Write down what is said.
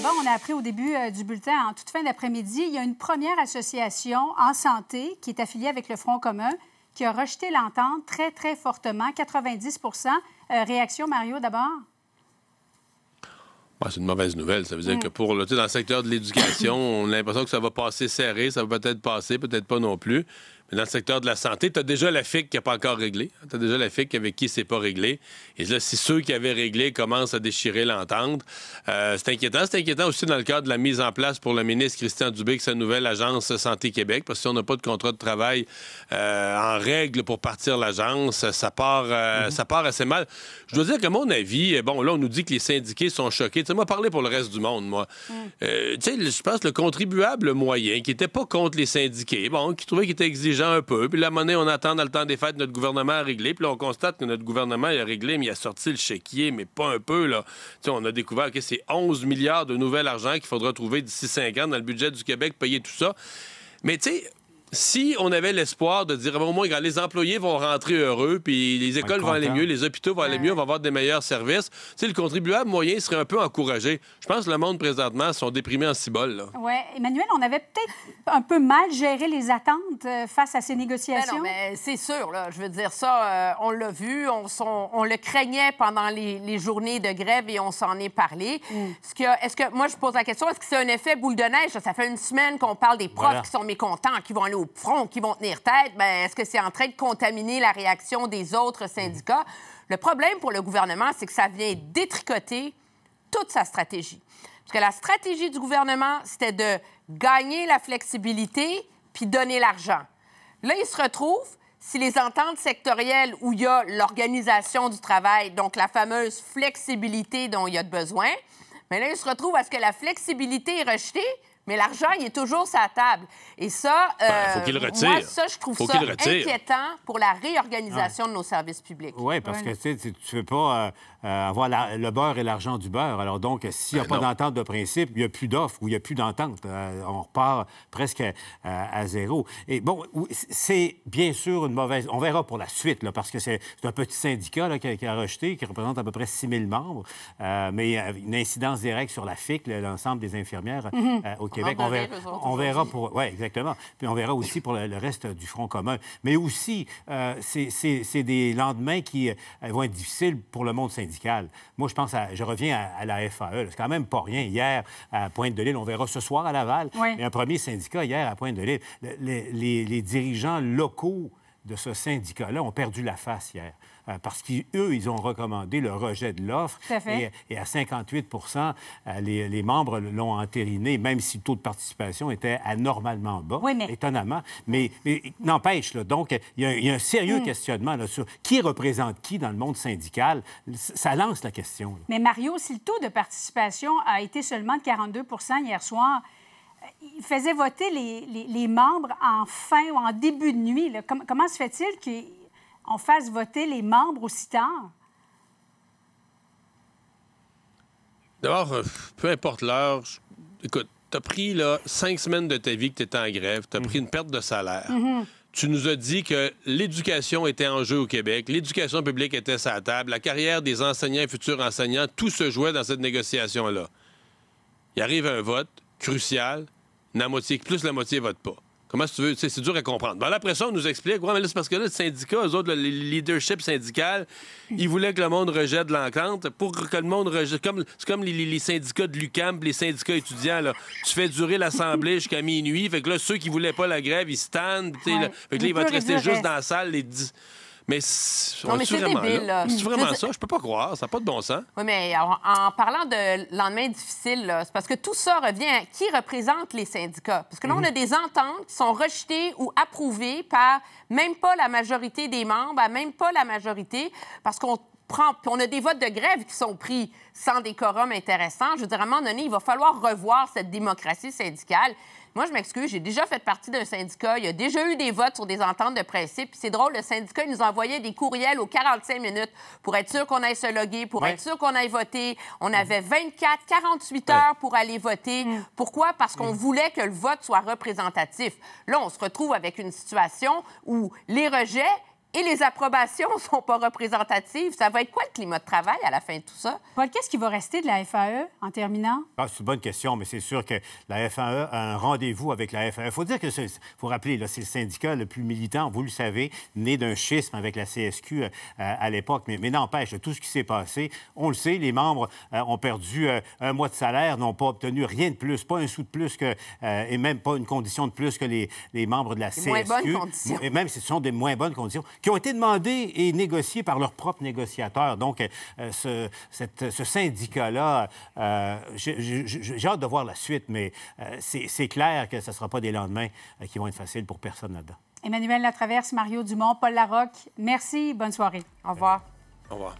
d'abord, on a appris au début euh, du bulletin, en toute fin d'après-midi, il y a une première association en santé qui est affiliée avec le Front commun qui a rejeté l'entente très, très fortement, 90 euh, Réaction, Mario, d'abord? Bah, c'est une mauvaise nouvelle. Ça veut dire mm. que pour dans le secteur de l'éducation, on a l'impression que ça va passer serré, ça va peut-être passer, peut-être pas non plus dans le secteur de la santé, tu as déjà la FIC qui n'a pas encore réglé. Hein. Tu as déjà la FIC avec qui c'est pas réglé. Et là, si ceux qui avaient réglé commencent à déchirer l'entente, euh, c'est inquiétant. C'est inquiétant aussi dans le cadre de la mise en place pour le ministre Christian Dubé que sa nouvelle agence Santé Québec, parce que on n'a pas de contrat de travail euh, en règle pour partir l'agence, ça part, euh, mm-hmm. ça part assez mal. Je dois dire que mon avis, bon, là, on nous dit que les syndiqués sont choqués. Tu sais, moi, parler pour le reste du monde, moi. Mm. tu sais, je pense le contribuable moyen qui n'était pas contre les syndiqués, bon, qui trouvait qu'il était exigeant, un peu. Puis la monnaie, on attend dans le temps des fêtes notre gouvernement a réglé. Puis là, on constate que notre gouvernement a réglé, mais il a sorti le chéquier, mais pas un peu. Là. on a découvert que c'est 11 milliards de nouvel argent qu'il faudra trouver d'ici 5 ans dans le budget du Québec, payer tout ça. Mais tu sais, si on avait l'espoir de dire, au moins, les employés vont rentrer heureux, puis les écoles vont aller mieux, les hôpitaux vont aller mieux, on va avoir des meilleurs services, le contribuable moyen serait un peu encouragé. Je pense que le monde, présentement, sont déprimés en cibole. Oui. Emmanuel, on avait peut-être un peu mal géré les attentes euh, face à ces ben négociations. mais c'est sûr, là. Je veux dire, ça, euh, on l'a vu, on, le craignait pendant les, journées de grève et on s'en est parlé. Mm. ce que, moi, je pose la question, est-ce que c'est un effet boule de neige? Ça fait une semaine qu'on parle des profs qui sont mécontents, qui vont aller au front qui vont tenir tête, ben, est-ce que c'est en train de contaminer la réaction des autres syndicats? Mhm. Le problème pour le gouvernement, c'est que ça vient détricoter toute sa stratégie. Parce que la stratégie du gouvernement, c'était de gagner la flexibilité puis donner l'argent. Là, il se retrouve, si les ententes sectorielles où il y a l'organisation du travail, donc la fameuse flexibilité dont il y a de besoin, mais là, il se retrouve à ce que la flexibilité est rejetée mais l'argent, il est toujours sur la table. Et ça, ben, euh, Moi, je trouve ça inquiétant pour la réorganisation de nos services publics. Oui, parce que tu ne veux pas euh, euh, avoir le beurre et l'argent du beurre. Alors donc, s'il n'y a ben pas d'entente de principe, il n'y a plus d'offres ou il n'y a plus d'entente. on repart presque à, zéro. Et bon, c'est bien sûr une mauvaise... On verra pour la suite, parce que c'est un petit syndicat qui, a, rejeté, qui représente à peu près 6 000 membres, mais une incidence directe sur la FIC, l'ensemble des infirmières mm-hmm. On verra, pour. Oui, exactement. Puis on verra aussi pour le, reste du Front commun. Mais aussi, euh, c'est des lendemains qui euh, vont être difficiles pour le monde syndical. Moi, je pense à. Je reviens à, la FAE. C'est quand même pas rien. Hier, à Pointe-de-L'Île, on verra ce soir à Laval. Mais un premier syndicat hier à Pointe-de-L'Île. Les, les dirigeants locaux de ce syndicat-là ont perdu la face hier euh, parce qu'eux, ils ont recommandé le rejet de l'offre. Et, à 58 euh, les, membres l'ont entériné, même si le taux de participation était anormalement bas, mais... étonnamment. Mais, n'empêche, donc, il y, a un sérieux mm. questionnement sur qui représente qui dans le monde syndical. Ça lance la question. Mais Mario, si le taux de participation a été seulement de 42 hier soir, il faisait voter les, membres en fin ou en début de nuit. comment se fait-il qu'on fasse voter les membres aussi tard? D'abord, euh, peu importe l'heure, écoute, t'as pris cinq semaines de ta vie que tu étais en grève, Tu as pris mhm. une perte de salaire. Mhm. tu nous as dit que l'éducation était en jeu au Québec, l'éducation publique était sa table, la carrière des enseignants et futurs enseignants, tout se jouait dans cette négociation-là. Il arrive un vote crucial la moitié, plus la moitié vote pas. Comment tu veux? C'est dur à comprendre. Ben après on nous explique. mais c'est parce que là, le syndicat, eux autres, le leadership syndical, ils voulaient que le monde rejette l'entente. Pour que le monde rejette. c'est comme les, syndicats de l'UCAM, les syndicats étudiants, là. Tu fais durer l'Assemblée jusqu'à minuit. Fait que là, ceux qui voulaient pas la grève, ils se tendent. Fait que là, ils vont rester juste dans la salle les 10. Mais c'est vraiment, ça. Je peux pas croire. Ça n'a pas de bon sens. Oui, mais en parlant de lendemain difficile, c'est parce que tout ça revient à qui représente les syndicats. Parce que là, on mhm. a des ententes qui sont rejetées ou approuvées par même pas la majorité des membres, même pas la majorité, parce qu'on on a des votes de grève qui sont pris sans décorum intéressant. Je veux dire, à un moment donné, il va falloir revoir cette démocratie syndicale. Moi, je m'excuse, j'ai déjà fait partie d'un syndicat. Il y a déjà eu des votes sur des ententes de principe. c'est drôle, le syndicat nous envoyait des courriels aux 45 minutes pour être sûr qu'on aille se loguer, pour être sûr qu'on aille voter. On avait 24, 48 heures pour aller voter. Mm. Pourquoi? Parce qu'on mm. voulait que le vote soit représentatif. Là, on se retrouve avec une situation où les rejets et les approbations ne sont pas représentatives. Ça va être quoi le climat de travail à la fin de tout ça? Paul, qu'est-ce qui va rester de la FAE en terminant? Ah, c'est une bonne question, mais c'est sûr que la FAE a un rendez-vous avec la FAE. Il faut dire que, faut rappeler, c'est le syndicat le plus militant, vous le savez, né d'un schisme avec la CSQ euh, à l'époque. Mais, mais n'empêche, tout ce qui s'est passé, on le sait, les membres euh, ont perdu euh, un mois de salaire, n'ont pas obtenu rien de plus, pas un sou de plus que, et même pas une condition de plus que les, les membres de la CSQ. Et même ce sont des moins bonnes conditions qui ont été demandés et négociés par leurs propres négociateurs. Donc, euh, ce, syndicat-là, euh, j'ai hâte de voir la suite, mais euh, c'est clair que ce ne sera pas des lendemains qui vont être faciles pour personne là-dedans. Emmanuel Latraverse, Mario Dumont, Paul Larocque, merci, bonne soirée. Au revoir. Au revoir.